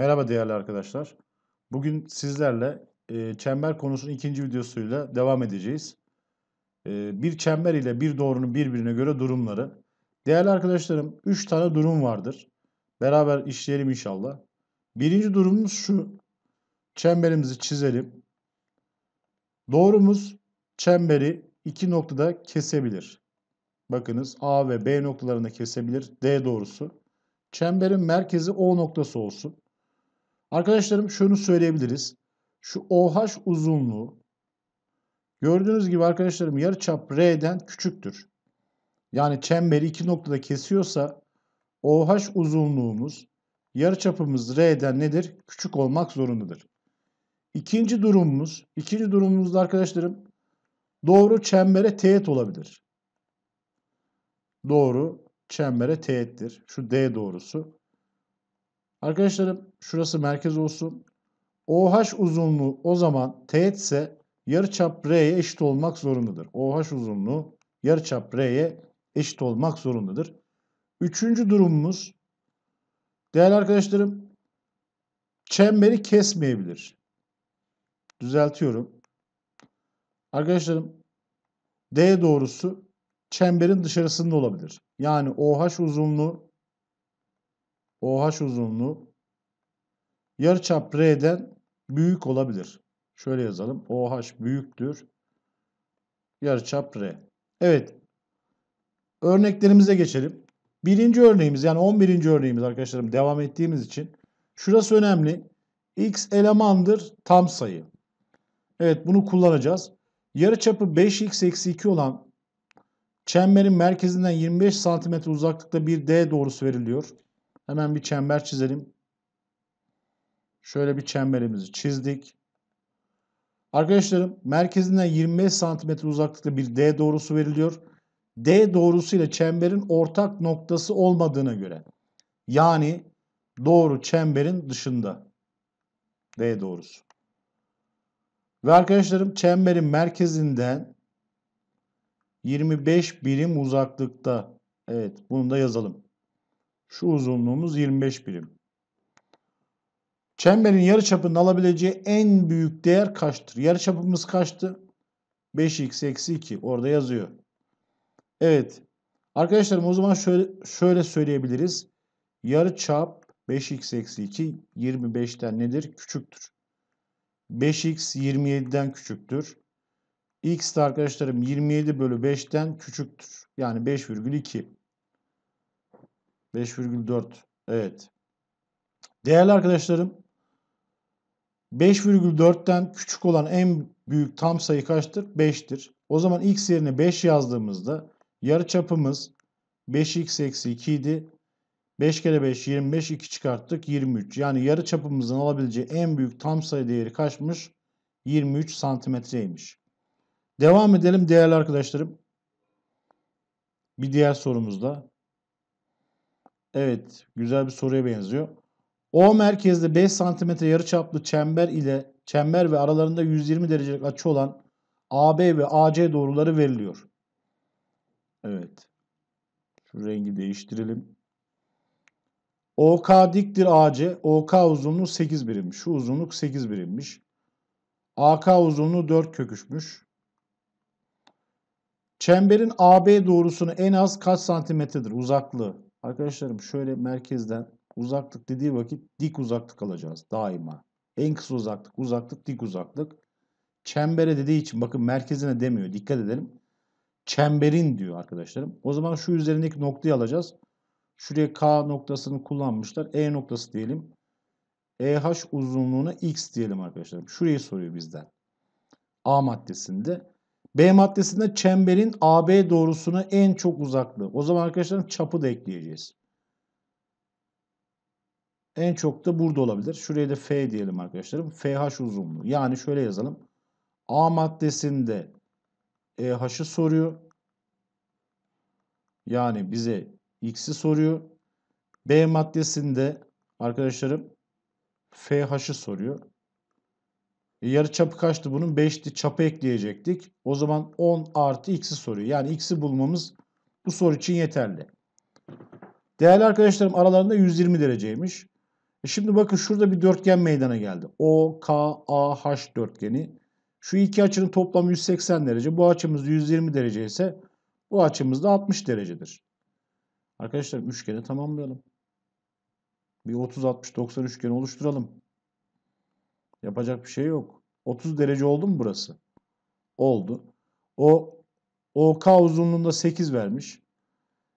Merhaba değerli arkadaşlar. Bugün sizlerle e, çember konusunun ikinci videosuyla devam edeceğiz. E, bir çember ile bir doğrunun birbirine göre durumları. Değerli arkadaşlarım üç tane durum vardır. Beraber işleyelim inşallah. Birinci durumumuz şu. Çemberimizi çizelim. Doğrumuz çemberi iki noktada kesebilir. Bakınız A ve B noktalarında kesebilir. D doğrusu. Çemberin merkezi O noktası olsun. Arkadaşlarım şunu söyleyebiliriz. Şu OH uzunluğu gördüğünüz gibi arkadaşlarım yarıçap R'den küçüktür. Yani çemberi iki noktada kesiyorsa OH uzunluğumuz yarıçapımız R'den nedir? Küçük olmak zorundadır. İkinci durumumuz, ikinci durumumuzda arkadaşlarım doğru çembere teğet olabilir. Doğru çembere teğettir. Şu D doğrusu. Arkadaşlarım şurası merkez olsun. OH uzunluğu o zaman teğetse yarıçap R'ye eşit olmak zorundadır. OH uzunluğu yarıçap R'ye eşit olmak zorundadır. Üçüncü durumumuz değerli arkadaşlarım çemberi kesmeyebilir. Düzeltiyorum. Arkadaşlarım D doğrusu çemberin dışarısında olabilir. Yani OH uzunluğu OH uzunluğu yarıçap R'den büyük olabilir. Şöyle yazalım. OH büyüktür. Yarıçap R. Evet. Örneklerimize geçelim. Birinci örneğimiz yani 11. örneğimiz arkadaşlarım devam ettiğimiz için. Şurası önemli. X elemandır tam sayı. Evet bunu kullanacağız. Yarıçapı 5x eksi 2 olan çemberin merkezinden 25 cm uzaklıkta bir D doğrusu veriliyor. Hemen bir çember çizelim. Şöyle bir çemberimizi çizdik. Arkadaşlarım merkezinden 25 cm uzaklıkta bir D doğrusu veriliyor. D doğrusu ile çemberin ortak noktası olmadığına göre. Yani doğru çemberin dışında. D doğrusu. Ve arkadaşlarım çemberin merkezinden 25 birim uzaklıkta. Evet bunu da yazalım. Şu uzunluğumuz 25 birim. Çemberin yarı yarıçapının alabileceği en büyük değer kaçtır? Yarı çapımız kaçtı? 5x eksi 2. Orada yazıyor. Evet. Arkadaşlarım o zaman şöyle, şöyle söyleyebiliriz. çap 5x eksi 2 25'ten nedir? Küçüktür. 5x 27'den küçüktür. X de arkadaşlarım 27 bölü 5'ten küçüktür. Yani 5,2. 5,4 evet. Değerli arkadaşlarım 5,4'ten küçük olan en büyük tam sayı kaçtır? 5'tir. O zaman x yerine 5 yazdığımızda yarı çapımız 5x eksi 2 idi. 5 kere 5 25 2 çıkarttık 23. Yani yarı çapımızın alabileceği en büyük tam sayı değeri kaçmış? 23 santimetreymiş. Devam edelim değerli arkadaşlarım. Bir diğer sorumuzda. Evet, güzel bir soruya benziyor. O merkezde 5 cm yarıçaplı çember ile çember ve aralarında 120 derecelik açı olan AB ve AC doğruları veriliyor. Evet. Şu rengi değiştirelim. OK diktir AC. OK uzunluğu 8 birim. Şu uzunluk 8 birimmiş. AK uzunluğu 4 köküşmüş. Çemberin AB doğrusunu en az kaç santimetredir uzaklığı? Arkadaşlarım şöyle merkezden uzaklık dediği vakit dik uzaklık alacağız daima. En kısa uzaklık, uzaklık, dik uzaklık. Çembere dediği için bakın merkezine demiyor. Dikkat edelim. Çemberin diyor arkadaşlarım. O zaman şu üzerindeki noktayı alacağız. Şuraya K noktasını kullanmışlar. E noktası diyelim. EH uzunluğuna X diyelim arkadaşlarım. Şurayı soruyor bizden. A maddesinde. B maddesinde çemberin AB doğrusuna en çok uzaklığı. O zaman arkadaşlar çapı da ekleyeceğiz. En çok da burada olabilir. Şuraya da F diyelim arkadaşlarım. FH uzunluğu. Yani şöyle yazalım. A maddesinde EH'ı soruyor. Yani bize X'i soruyor. B maddesinde arkadaşlarım FH'ı soruyor. E, yarı çapı kaçtı bunun? 5'ti. Çapı ekleyecektik. O zaman 10 artı x'i soruyor. Yani x'i bulmamız bu soru için yeterli. Değerli arkadaşlarım aralarında 120 dereceymiş. E şimdi bakın şurada bir dörtgen meydana geldi. O, K, A, H dörtgeni. Şu iki açının toplamı 180 derece. Bu açımız 120 derece ise bu açımız da 60 derecedir. Arkadaşlar üçgeni tamamlayalım. Bir 30-60-90 üçgeni oluşturalım. Yapacak bir şey yok. 30 derece oldu mu burası? Oldu. O OK uzunluğunda 8 vermiş.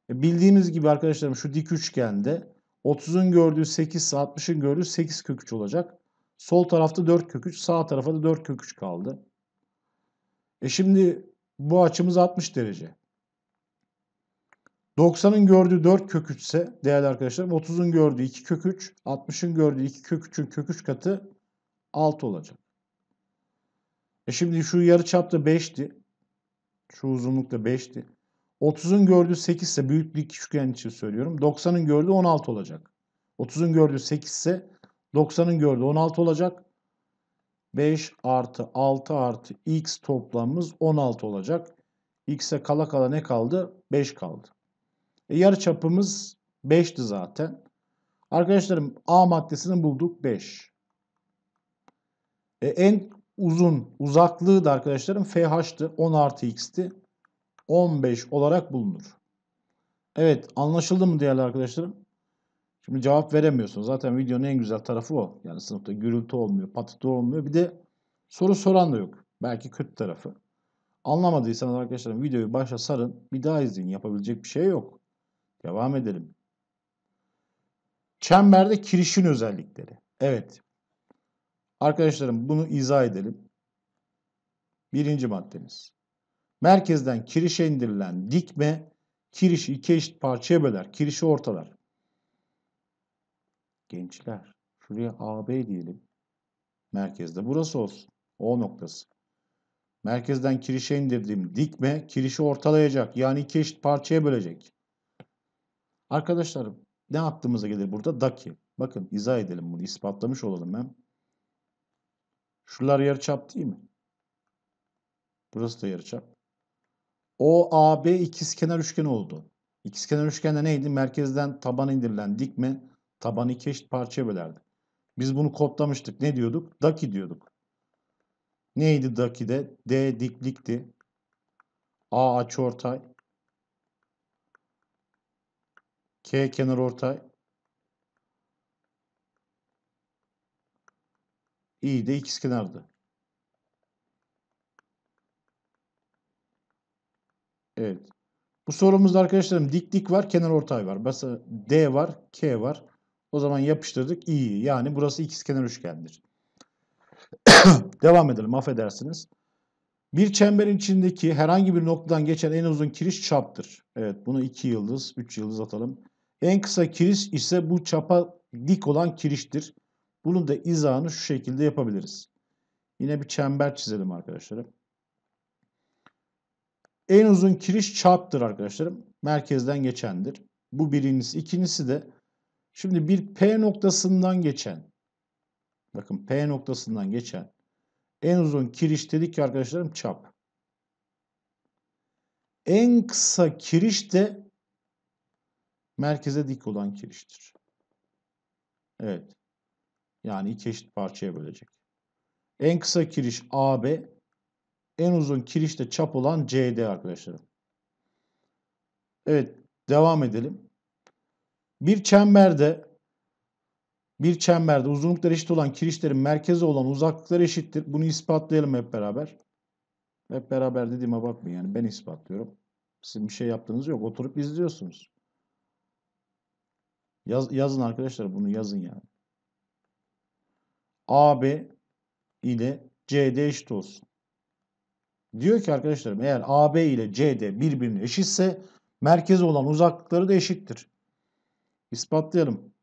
E bildiğiniz gibi arkadaşlarım şu dik üçgende 30'un gördüğü 8 60'ın gördüğü 8 kök 3 olacak. Sol tarafta 4 kök 3, sağ tarafta da 4 kök 3 kaldı. E şimdi bu açımız 60 derece. 90'ın gördüğü 4 kök 3 ise değerli arkadaşlarım 30'un gördüğü 2 kök 3, 60'ın gördüğü 2 kök 3'ün kök 3 katı 6 olacak. E şimdi şu yarı çapta 5'ti. Şu uzunlukta 5'ti. 30'un gördüğü 8 ise büyük bir üçgen için söylüyorum. 90'ın gördüğü 16 olacak. 30'un gördüğü 8 ise 90'ın gördüğü 16 olacak. 5 artı 6 artı x toplamımız 16 olacak. x'e kala kala ne kaldı? 5 kaldı. E yarı çapımız 5'ti zaten. Arkadaşlarım A maddesini bulduk 5. E, en uzun uzaklığı da arkadaşlarım FH'tı. 10 artı X'ti. 15 olarak bulunur. Evet anlaşıldı mı değerli arkadaşlarım? Şimdi cevap veremiyorsunuz Zaten videonun en güzel tarafı o. Yani sınıfta gürültü olmuyor, patırtı olmuyor. Bir de soru soran da yok. Belki kötü tarafı. Anlamadıysanız arkadaşlarım videoyu başa sarın. Bir daha izleyin. Yapabilecek bir şey yok. Devam edelim. Çemberde kirişin özellikleri. Evet. Arkadaşlarım bunu izah edelim. Birinci maddemiz. Merkezden kirişe indirilen dikme kirişi iki eşit parçaya böler. Kirişi ortalar. Gençler şuraya AB diyelim. Merkezde burası olsun. O noktası. Merkezden kirişe indirdiğim dikme kirişi ortalayacak. Yani iki eşit parçaya bölecek. Arkadaşlarım ne aklımıza gelir burada? Daki. Bakın izah edelim bunu. ispatlamış olalım ben. Şunlar yarıçap değil mi? Burası da yarıçap. OAB ikizkenar üçgen oldu. İkizkenar üçgende neydi? Merkezden taban indirilen dikme tabanı iki eşit parçaya bölerdi. Biz bunu kodlamıştık. Ne diyorduk? Daki diyorduk. Neydi daki'de? D diklikti. A açıortay. K kenar ortay. i de ikiz kenardı. Evet. Bu sorumuzda arkadaşlarım dik dik var, kenar ortay var. Mesela D var, K var. O zaman yapıştırdık i'yi. Yani burası ikiz kenar üçgendir. Devam edelim affedersiniz. Bir çemberin içindeki herhangi bir noktadan geçen en uzun kiriş çaptır. Evet bunu 2 yıldız, 3 yıldız atalım. En kısa kiriş ise bu çapa dik olan kiriştir. Bunun da izahını şu şekilde yapabiliriz. Yine bir çember çizelim arkadaşlarım. En uzun kiriş çarptır arkadaşlarım. Merkezden geçendir. Bu birincisi. ikincisi de şimdi bir P noktasından geçen bakın P noktasından geçen en uzun kiriş dedik ki arkadaşlarım çap. En kısa kiriş de merkeze dik olan kiriştir. Evet. Yani iki eşit parçaya bölecek. En kısa kiriş AB, en uzun kiriş de çap olan CD arkadaşlarım. Evet, devam edelim. Bir çemberde bir çemberde uzunlukları eşit olan kirişlerin merkeze olan uzaklıkları eşittir. Bunu ispatlayalım hep beraber. Hep beraber dediğime bakmayın yani ben ispatlıyorum. Sizin bir şey yaptığınız yok. Oturup izliyorsunuz. Yaz, yazın arkadaşlar bunu yazın yani. AB ile CD eşit olsun. Diyor ki arkadaşlarım eğer AB ile CD birbirine eşitse merkeze olan uzaklıkları da eşittir. İspatlayalım.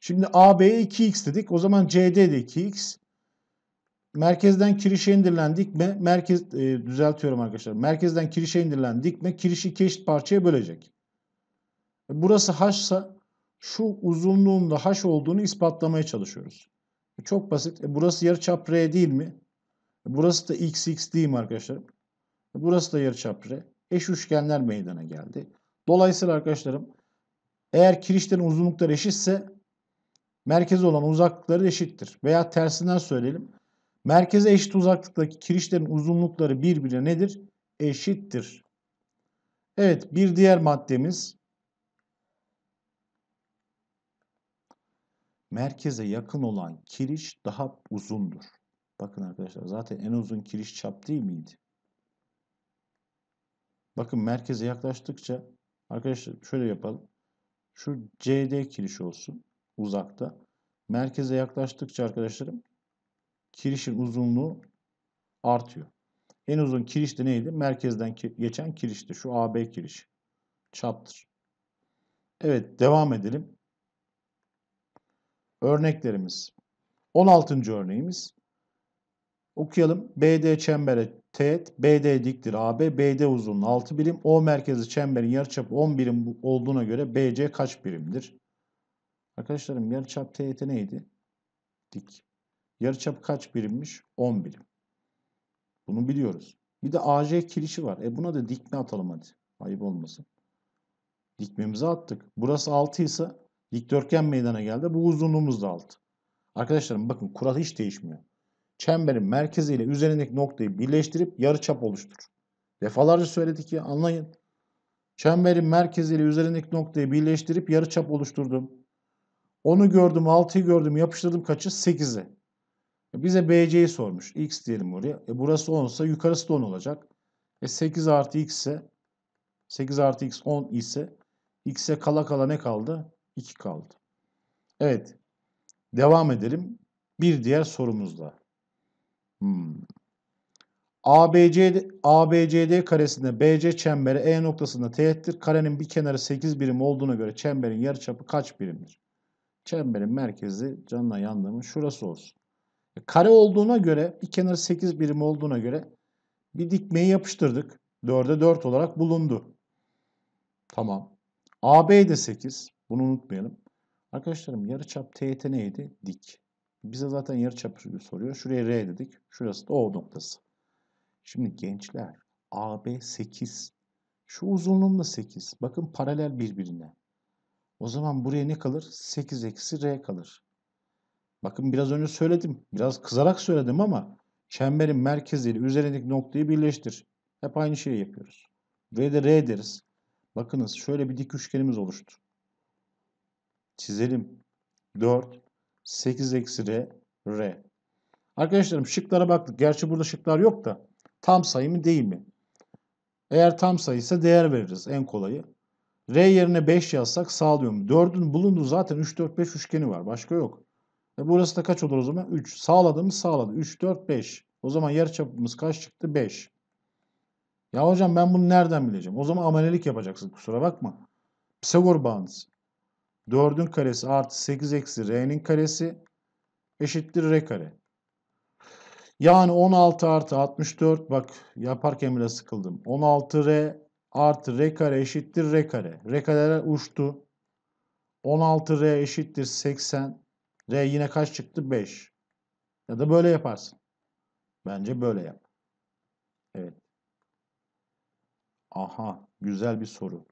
Şimdi AB'ye 2x dedik. O zaman CD de 2x. Merkezden kirişe indirilen dikme, merkez e, düzeltiyorum arkadaşlar. Merkezden kirişe indirilen dikme kirişi iki eşit parçaya bölecek. E, burası h şu uzunluğunda h olduğunu ispatlamaya çalışıyoruz. Çok basit. E, burası yarıçap R değil mi? E, burası da XX değil mi arkadaşlarım? E, burası da yarıçap R. Eş üçgenler meydana geldi. Dolayısıyla arkadaşlarım eğer kirişlerin uzunlukları eşitse merkeze olan uzaklıkları eşittir. Veya tersinden söyleyelim. Merkeze eşit uzaklıktaki kirişlerin uzunlukları birbirine nedir? Eşittir. Evet bir diğer maddemiz merkeze yakın olan kiriş daha uzundur. Bakın arkadaşlar zaten en uzun kiriş çap değil miydi? Bakın merkeze yaklaştıkça arkadaşlar şöyle yapalım. Şu CD kiriş olsun uzakta. Merkeze yaklaştıkça arkadaşlarım kirişin uzunluğu artıyor. En uzun kiriş de neydi? Merkezden geçen kirişti. Şu AB kiriş. Çaptır. Evet devam edelim. Örneklerimiz. 16. örneğimiz. Okuyalım. BD çembere teğet, BD diktir AB, BD uzunluğu 6 birim, O merkezi çemberin yarıçap 10 birim olduğuna göre BC kaç birimdir? Arkadaşlarım yarıçap teğeti neydi? Dik. Yarıçap kaç birimmiş? 10 birim. Bunu biliyoruz. Bir de AC kirişi var. E buna da dikme atalım hadi. Ayıp olmasın. Dikmemizi attık. Burası 6 ise Dikdörtgen meydana geldi. Bu uzunluğumuz da 6. Arkadaşlarım bakın kural hiç değişmiyor. Çemberin merkeziyle üzerindeki noktayı birleştirip yarıçap oluştur. Defalarca söyledik ki anlayın. Çemberin merkeziyle üzerindeki noktayı birleştirip yarıçap oluşturdum. Onu gördüm, 6'yı gördüm, yapıştırdım kaçı? 8'i. E, bize BC'yi sormuş. X diyelim oraya. E burası 10 ise yukarısı da 10 olacak. E 8 artı x ise 8 artı x 10 ise x'e kala kala ne kaldı? 2 kaldı. Evet. Devam edelim. Bir diğer sorumuzla. Hmm. ABC, ABCD karesinde BC çemberi E noktasında teğettir. Karenin bir kenarı 8 birim olduğuna göre çemberin yarıçapı kaç birimdir? Çemberin merkezi canına yandığımı şurası olsun. E, kare olduğuna göre bir kenarı 8 birim olduğuna göre bir dikmeyi yapıştırdık. 4'e 4 olarak bulundu. Tamam. AB de 8. Bunu unutmayalım. Arkadaşlarım yarıçap TET neydi? Dik. Bize zaten yarıçap soruyor. Şuraya R dedik. Şurası da O noktası. Şimdi gençler AB 8. Şu uzunluğum da 8. Bakın paralel birbirine. O zaman buraya ne kalır? 8 eksi R kalır. Bakın biraz önce söyledim. Biraz kızarak söyledim ama çemberin merkeziyle üzerindeki noktayı birleştir. Hep aynı şeyi yapıyoruz. Buraya da R deriz. Bakınız şöyle bir dik üçgenimiz oluştu çizelim. 4, 8 eksi R, R. Arkadaşlarım şıklara baktık. Gerçi burada şıklar yok da tam sayı mı değil mi? Eğer tam sayıysa değer veririz en kolayı. R yerine 5 yazsak sağlıyorum. 4'ün bulunduğu zaten 3, 4, 5 üçgeni var. Başka yok. E burası da kaç olur o zaman? 3. Sağladığımız sağladı. 3, 4, 5. O zaman yarıçapımız kaç çıktı? 5. Ya hocam ben bunu nereden bileceğim? O zaman amelelik yapacaksın kusura bakma. Pisagor bağıntısı. 4'ün karesi artı 8 eksi r'nin karesi eşittir r kare. Yani 16 artı 64 bak yaparken bile sıkıldım. 16r artı r kare eşittir r kare. R kareler uçtu. 16r eşittir 80. R yine kaç çıktı? 5. Ya da böyle yaparsın. Bence böyle yap. Evet. Aha güzel bir soru.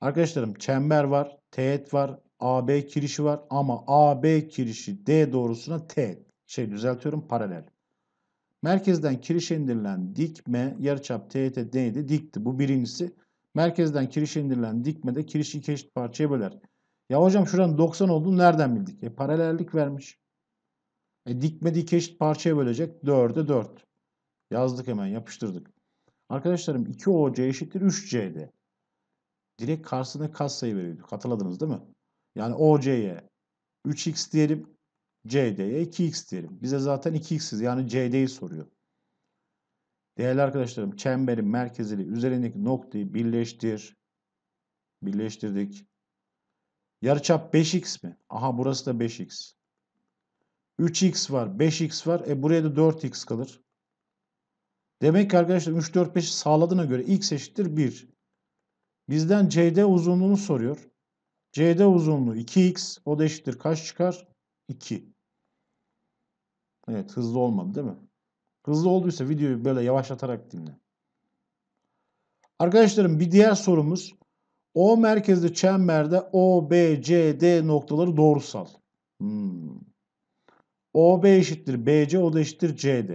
Arkadaşlarım çember var teğet var. AB kirişi var ama AB kirişi D doğrusuna teğet. Şey düzeltiyorum paralel. Merkezden kirişe indirilen dikme yarıçap teğete D'ydi dikti. Bu birincisi. Merkezden kirişe indirilen dikme de kirişi iki eşit parçaya böler. Ya hocam şuranın 90 olduğunu nereden bildik? E paralellik vermiş. E dikme de iki eşit parçaya bölecek. 4'e 4. Yazdık hemen yapıştırdık. Arkadaşlarım 2OC eşittir 3CD direkt karşısına kaç sayı veriyorduk? Hatırladınız değil mi? Yani OC'ye 3x diyelim, CD'ye 2x diyelim. Bize zaten 2x'iz yani CD'yi soruyor. Değerli arkadaşlarım çemberin merkezini üzerindeki noktayı birleştir. Birleştirdik. Yarıçap 5x mi? Aha burası da 5x. 3x var, 5x var. E buraya da 4x kalır. Demek ki arkadaşlar 3, 4, 5 sağladığına göre x eşittir 1. Bizden CD uzunluğunu soruyor. CD uzunluğu 2x. O da eşittir. Kaç çıkar? 2. Evet hızlı olmadı değil mi? Hızlı olduysa videoyu böyle yavaşlatarak dinle. Arkadaşlarım bir diğer sorumuz. O merkezli çemberde O, B, C, D noktaları doğrusal. Hmm. O, B eşittir BC, O da eşittir CD.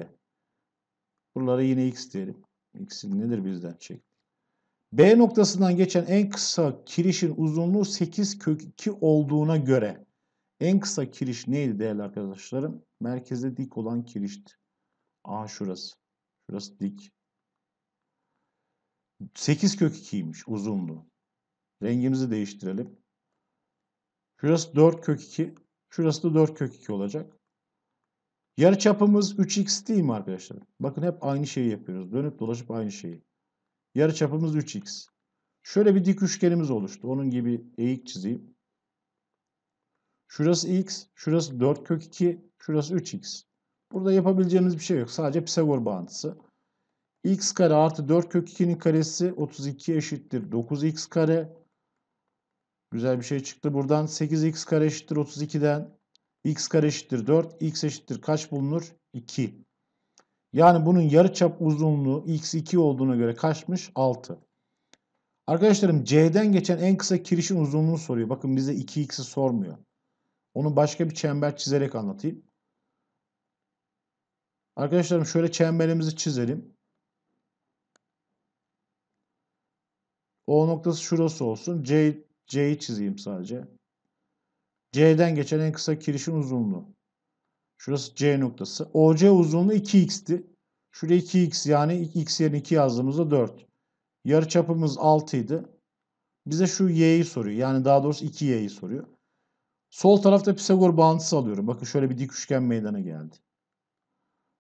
Buralara yine X diyelim. X'in nedir bizden çekti? B noktasından geçen en kısa kirişin uzunluğu 8 kök 2 olduğuna göre en kısa kiriş neydi değerli arkadaşlarım? Merkeze dik olan kirişti. A şurası. Şurası dik. 8 kök 2'ymiş uzunluğu. Rengimizi değiştirelim. Şurası 4 kök 2. Şurası da 4 kök 2 olacak. Yarı çapımız 3x değil mi arkadaşlar? Bakın hep aynı şeyi yapıyoruz. Dönüp dolaşıp aynı şeyi. Yarıçapımız 3x. Şöyle bir dik üçgenimiz oluştu. Onun gibi eğik çizeyim. Şurası x, şurası 4 kök 2, şurası 3x. Burada yapabileceğimiz bir şey yok. Sadece Pisagor bağıntısı. x kare artı 4 kök 2'nin karesi 32 eşittir 9x kare. Güzel bir şey çıktı. Buradan 8x kare eşittir 32'den. x kare eşittir 4. x eşittir kaç bulunur? 2. Yani bunun yarıçap uzunluğu x2 olduğuna göre kaçmış? 6. Arkadaşlarım C'den geçen en kısa kirişin uzunluğunu soruyor. Bakın bize 2x'i sormuyor. Onu başka bir çember çizerek anlatayım. Arkadaşlarım şöyle çemberimizi çizelim. O noktası şurası olsun. C, C'yi çizeyim sadece. C'den geçen en kısa kirişin uzunluğu. Şurası C noktası. OC uzunluğu 2x'ti. Şuraya 2x yani x yerine 2 yazdığımızda 4. Yarı çapımız 6 idi. Bize şu y'yi soruyor. Yani daha doğrusu 2y'yi soruyor. Sol tarafta Pisagor bağıntısı alıyorum. Bakın şöyle bir dik üçgen meydana geldi.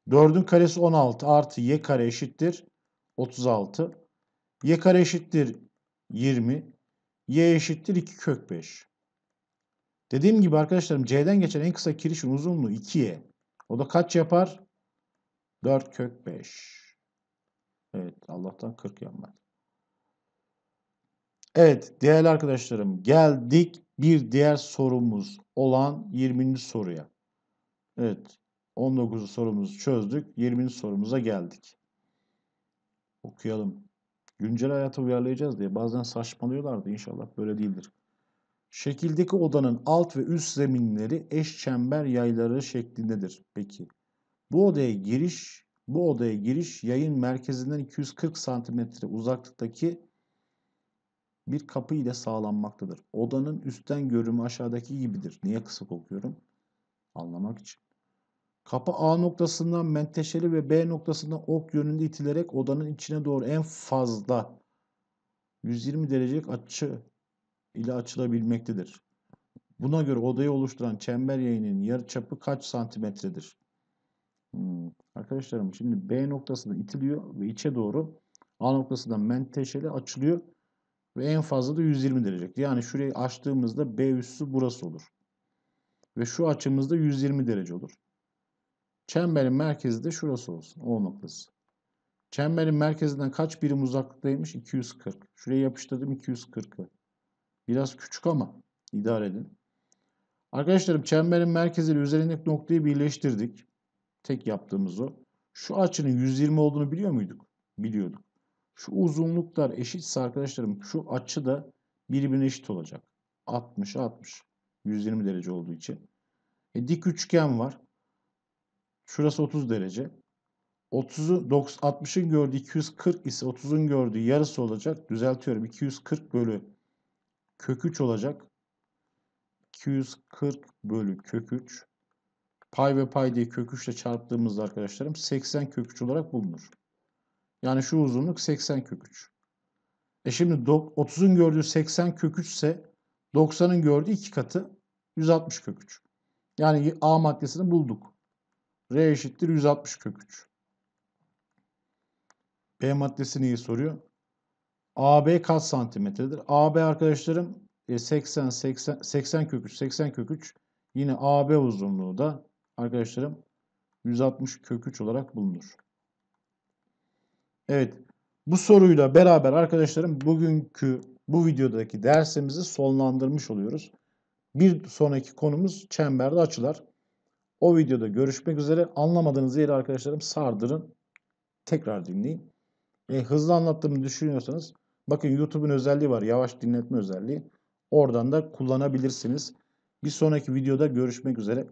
4'ün karesi 16 artı y kare eşittir 36. y kare eşittir 20. y eşittir 2 kök 5. Dediğim gibi arkadaşlarım C'den geçen en kısa kirişin uzunluğu 2'ye. O da kaç yapar? 4 kök 5. Evet Allah'tan 40 yanmadı. Evet değerli arkadaşlarım geldik bir diğer sorumuz olan 20. soruya. Evet 19. sorumuzu çözdük. 20. sorumuza geldik. Okuyalım. Güncel hayata uyarlayacağız diye bazen saçmalıyorlardı. İnşallah böyle değildir. Şekildeki odanın alt ve üst zeminleri eş çember yayları şeklindedir. Peki bu odaya giriş bu odaya giriş yayın merkezinden 240 cm uzaklıktaki bir kapı ile sağlanmaktadır. Odanın üstten görümü aşağıdaki gibidir. Niye kısık okuyorum? Anlamak için. Kapı A noktasından menteşeli ve B noktasından ok yönünde itilerek odanın içine doğru en fazla 120 derece açı ile açılabilmektedir. Buna göre odayı oluşturan çember yayının yarıçapı kaç santimetredir? Hmm. Arkadaşlarım şimdi B noktasında itiliyor ve içe doğru A noktasından menteşeli açılıyor ve en fazla da 120 derece. Yani şurayı açtığımızda B üssü burası olur. Ve şu açımızda 120 derece olur. Çemberin merkezi de şurası olsun. O noktası. Çemberin merkezinden kaç birim uzaklıktaymış? 240. Şuraya yapıştırdım 240'ı. Biraz küçük ama idare edin. Arkadaşlarım çemberin merkeziyle üzerindeki noktayı birleştirdik. Tek yaptığımız o. Şu açının 120 olduğunu biliyor muyduk? Biliyorduk. Şu uzunluklar eşitse arkadaşlarım şu açı da birbirine eşit olacak. 60, 60. 120 derece olduğu için. E, dik üçgen var. Şurası 30 derece. 30'u 60'ın gördüğü 240 ise 30'un gördüğü yarısı olacak. Düzeltiyorum. 240 bölü kök 3 olacak. 240 bölü kök 3. Pay ve pay diye kök 3 ile çarptığımızda arkadaşlarım 80 kök 3 olarak bulunur. Yani şu uzunluk 80 kök 3. E şimdi 30'un gördüğü 80 kök 3 ise 90'ın gördüğü 2 katı 160 kök 3. Yani A maddesini bulduk. R eşittir 160 kök 3. B maddesi neyi soruyor? AB kaç santimetredir? AB arkadaşlarım 80 80 80 kök 3 80 kök 3 yine AB uzunluğu da arkadaşlarım 160 kök 3 olarak bulunur. Evet. Bu soruyla beraber arkadaşlarım bugünkü bu videodaki dersimizi sonlandırmış oluyoruz. Bir sonraki konumuz çemberde açılar. O videoda görüşmek üzere. Anlamadığınız yeri arkadaşlarım sardırın. Tekrar dinleyin. E, hızlı anlattığımı düşünüyorsanız Bakın YouTube'un özelliği var. Yavaş dinletme özelliği. Oradan da kullanabilirsiniz. Bir sonraki videoda görüşmek üzere.